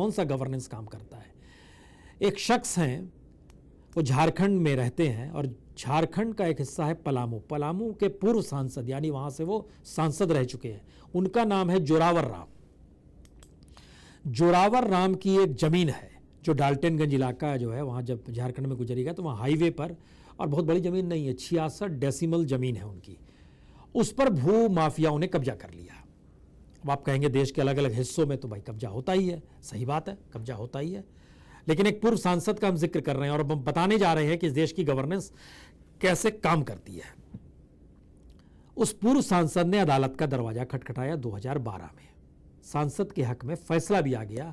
कौन सा गवर्नेंस काम करता है एक शख्स हैं वो झारखंड में रहते हैं और झारखंड का एक हिस्सा है पलामू पलामू के पूर्व सांसद यानी वहां से वो सांसद रह चुके हैं उनका नाम है जोरावर राम जोरावर राम की एक ज़मीन है जो डाल्टनगंज इलाका जो है वहां जब झारखंड में गुजरेगा तो वहां हाईवे पर और बहुत बड़ी ज़मीन नहीं है छियासठ डेसिमल ज़मीन है उनकी उस पर भू माफियाओं ने कब्जा कर लिया अब आप कहेंगे देश के अलग अलग हिस्सों में तो भाई कब्जा होता ही है सही बात है कब्जा होता ही है लेकिन एक पूर्व सांसद का हम जिक्र कर रहे हैं और हम बताने जा रहे हैं कि इस देश की गवर्नेंस कैसे काम करती है उस पूर्व सांसद ने अदालत का दरवाजा खटखटाया 2012 में सांसद के हक में फैसला भी आ गया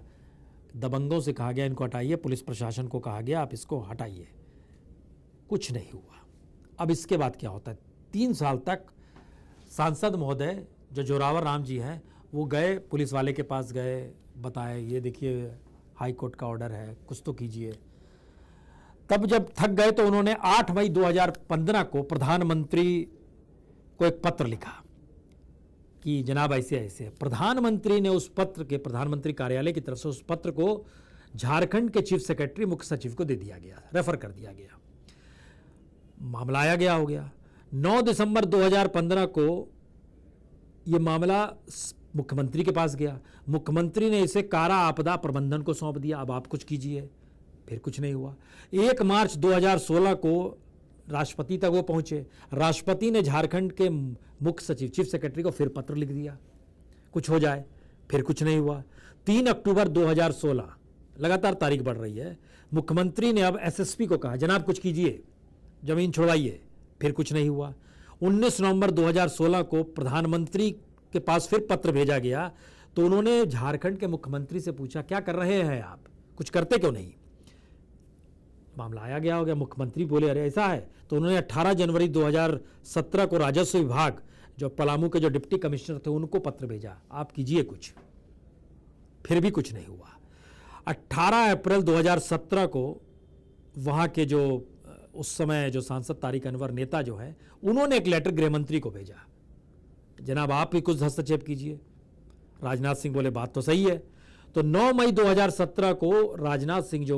दबंगों से कहा गया इनको हटाइए पुलिस प्रशासन को कहा गया आप इसको हटाइए कुछ नहीं हुआ अब इसके बाद क्या होता है तीन साल तक सांसद महोदय जो जोरावर राम जी हैं वो गए पुलिस वाले के पास गए बताए ये देखिए हाई कोर्ट का ऑर्डर है कुछ तो कीजिए तब जब थक गए तो उन्होंने 8 मई 2015 को प्रधानमंत्री को एक पत्र लिखा कि जनाब ऐसे ऐसे प्रधानमंत्री ने उस पत्र के प्रधानमंत्री कार्यालय की तरफ से उस पत्र को झारखंड के चीफ सेक्रेटरी मुख्य सचिव को दे दिया गया रेफर कर दिया गया मामला आया गया हो गया 9 दिसंबर 2015 को ये मामला मुख्यमंत्री के पास गया मुख्यमंत्री ने इसे कारा आपदा प्रबंधन को सौंप दिया अब आप कुछ कीजिए फिर कुछ नहीं हुआ एक मार्च 2016 को राष्ट्रपति तक वो पहुंचे राष्ट्रपति ने झारखंड के मुख्य सचिव चीफ सेक्रेटरी को फिर पत्र लिख दिया कुछ हो जाए फिर कुछ नहीं हुआ तीन अक्टूबर 2016 लगातार तारीख बढ़ रही है मुख्यमंत्री ने अब एसएसपी को कहा जनाब कुछ कीजिए जमीन छुड़वाइए फिर कुछ नहीं हुआ 19 नवंबर 2016 को प्रधानमंत्री के पास फिर पत्र भेजा गया तो उन्होंने झारखंड के मुख्यमंत्री से पूछा क्या कर रहे हैं आप कुछ करते क्यों नहीं मामला आया गया हो गया मुख्यमंत्री बोले अरे ऐसा है तो उन्होंने 18 जनवरी 2017 को राजस्व विभाग जो पलामू के जो डिप्टी कमिश्नर थे उनको पत्र भेजा आप कीजिए कुछ फिर भी कुछ नहीं हुआ 18 अप्रैल 2017 को वहां के जो उस समय जो सांसद तारिक अनवर नेता जो है उन्होंने एक लेटर गृहमंत्री को भेजा जनाब आप ही कुछ हस्तक्षेप कीजिए राजनाथ सिंह बोले बात तो सही है तो 9 मई 2017 को राजनाथ सिंह जो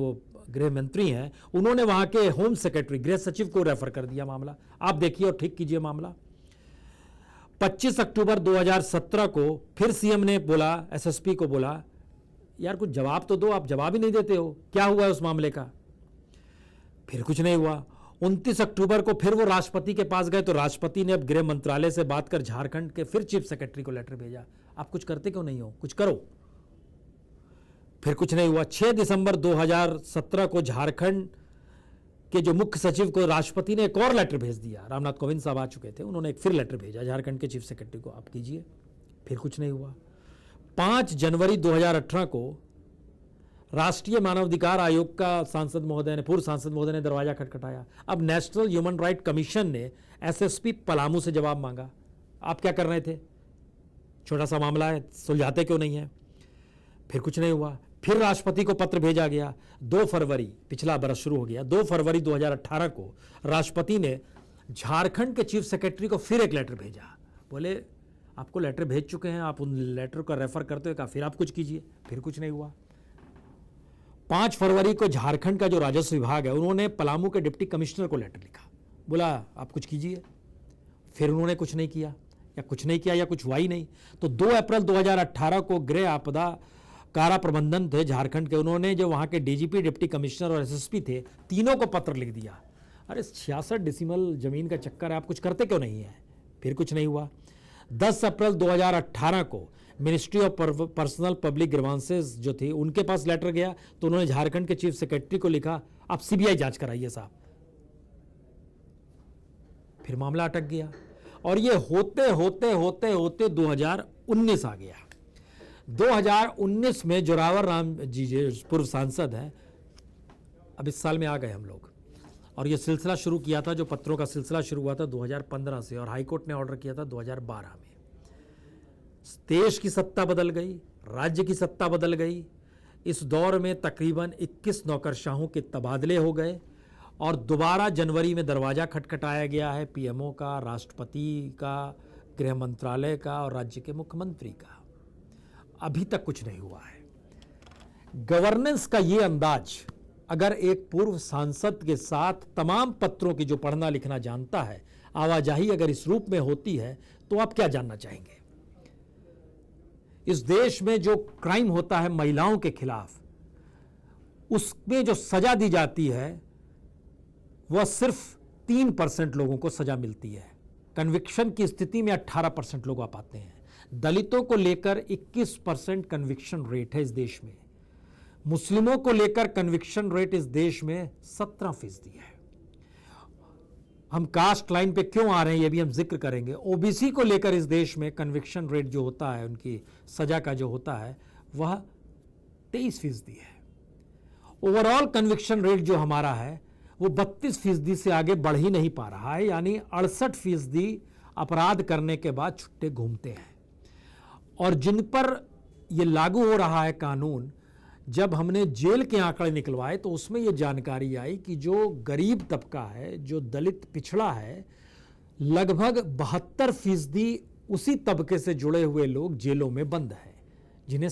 गृह मंत्री हैं उन्होंने वहां के होम सेक्रेटरी गृह सचिव को रेफर कर दिया मामला आप देखिए और ठीक कीजिए मामला 25 अक्टूबर 2017 को फिर सीएम ने बोला एसएसपी को बोला यार कुछ जवाब तो दो आप जवाब ही नहीं देते हो क्या हुआ है उस मामले का फिर कुछ नहीं हुआ 29 अक्टूबर को फिर वो राष्ट्रपति के पास गए तो राष्ट्रपति ने अब गृह मंत्रालय से बात कर झारखंड के फिर चीफ सेक्रेटरी को लेटर भेजा आप कुछ करते क्यों नहीं हो कुछ करो फिर कुछ नहीं हुआ 6 दिसंबर 2017 को झारखंड के जो मुख्य सचिव को राष्ट्रपति ने एक और लेटर भेज दिया रामनाथ कोविंद साहब आ चुके थे उन्होंने एक फिर लेटर भेजा झारखंड के चीफ सेक्रेटरी को आप कीजिए फिर कुछ नहीं हुआ पांच जनवरी 2018 को राष्ट्रीय मानवाधिकार आयोग का सांसद महोदय ने पूर्व सांसद महोदय ने दरवाजा खटखटाया अब नेशनल ह्यूमन राइट कमीशन ने एसएसपी पलामू से जवाब मांगा आप क्या कर रहे थे छोटा सा मामला है सुलझाते क्यों नहीं है फिर कुछ नहीं हुआ फिर राष्ट्रपति को पत्र भेजा गया दो फरवरी पिछला बरस शुरू हो गया दो फरवरी 2018 को राष्ट्रपति ने झारखंड के चीफ सेक्रेटरी को फिर एक लेटर भेजा बोले आपको लेटर भेज चुके हैं आप उन लेटर का रेफर करते हुए कहा फिर आप कुछ कीजिए फिर कुछ नहीं हुआ पांच फरवरी को झारखंड का जो राजस्व विभाग है उन्होंने पलामू के डिप्टी कमिश्नर को लेटर लिखा बोला आप कुछ कीजिए फिर उन्होंने कुछ नहीं किया या कुछ नहीं किया या कुछ हुआ ही नहीं तो 2 अप्रैल 2018 को गृह आपदा कारा प्रबंधन थे झारखंड के उन्होंने जो वहाँ के डीजीपी डिप्टी कमिश्नर और एसएसपी थे तीनों को पत्र लिख दिया अरे छियासठ डिसिमल जमीन का चक्कर है आप कुछ करते क्यों नहीं है फिर कुछ नहीं हुआ 10 अप्रैल 2018 को ministry of personnel public grievances जो थी उनके पास लेटर गया तो उन्होंने झारखंड के चीफ सेक्रेटरी को लिखा आप सीबीआई जांच कराइए साहब फिर मामला अटक गया और ये होते होते होते होते 2019 आ गया 2019 में जोरावर राम जी जो पूर्व सांसद हैं अब इस साल में आ गए हम लोग और ये सिलसिला शुरू किया था जो पत्रों का सिलसिला शुरू हुआ था 2015 से और हाईकोर्ट ने ऑर्डर किया था 2012 में देश की सत्ता बदल गई राज्य की सत्ता बदल गई इस दौर में तकरीबन 21 नौकरशाहों के तबादले हो गए और दोबारा जनवरी में दरवाज़ा खटखटाया गया है पीएमओ का राष्ट्रपति का गृह मंत्रालय का और राज्य के मुख्यमंत्री का अभी तक कुछ नहीं हुआ है गवर्नेंस का ये अंदाज़ अगर एक पूर्व सांसद के साथ तमाम पत्रों की जो पढ़ना लिखना जानता है आवाजाही अगर इस रूप में होती है तो आप क्या जानना चाहेंगे इस देश में जो क्राइम होता है महिलाओं के खिलाफ उसमें जो सजा दी जाती है वह सिर्फ तीन परसेंट लोगों को सजा मिलती है कन्विक्शन की स्थिति में अट्ठारह परसेंट लोग आ पाते हैं दलितों को लेकर इक्कीस परसेंट कन्विक्शन रेट है इस देश में मुस्लिमों को लेकर कन्विक्शन रेट इस देश में सत्रह फीसदी है हम कास्ट लाइन पे क्यों आ रहे हैं ये भी हम जिक्र करेंगे ओबीसी को लेकर इस देश में कन्विक्शन रेट जो होता है उनकी सजा का जो होता है वह तेईस फीसदी है ओवरऑल कन्विक्शन रेट जो हमारा है वो बत्तीस फीसदी से आगे बढ़ ही नहीं पा रहा है यानी अड़सठ फीसदी अपराध करने के बाद छुट्टे घूमते हैं और जिन पर ये लागू हो रहा है कानून जब हमने जेल के आंकड़े निकलवाए तो उसमें ये जानकारी आई कि जो गरीब तबका है जो दलित पिछड़ा है लगभग बहत्तर फीसदी उसी तबके से जुड़े हुए लोग जेलों में बंद हैं जिन्हें